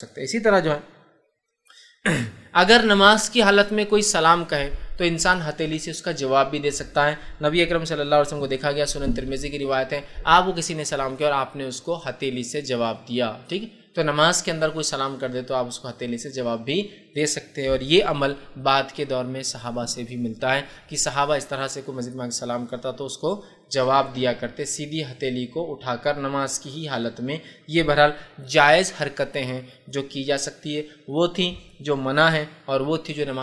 सकते इसी तरह जो है अगर नमाज की हालत में कोई सलाम कहे तो इंसान हथेली से उसका जवाब भी दे सकता है नबी अकरम सल्लल्लाहु अलैहि वसल्लम को देखा गया सुनन तिरमेजी की रिवायत है आप वो किसी ने सलाम किया और आपने उसको हथेली से जवाब दिया ठीक है तो नमाज के अंदर कोई सलाम कर दे तो आप उसको हथेली से जवाब भी दे सकते हैं और ये अमल बाद के दौर में सहाबा से भी मिलता है कि सहाबा इस तरह से कोई मस्जिद में सलाम करता तो उसको जवाब दिया करते सीधी हथेली को उठाकर नमाज की ही हालत में ये बहरहाल जायज़ हरकतें हैं जो की जा सकती है वो थी जो मना है और वो थी जो नमाज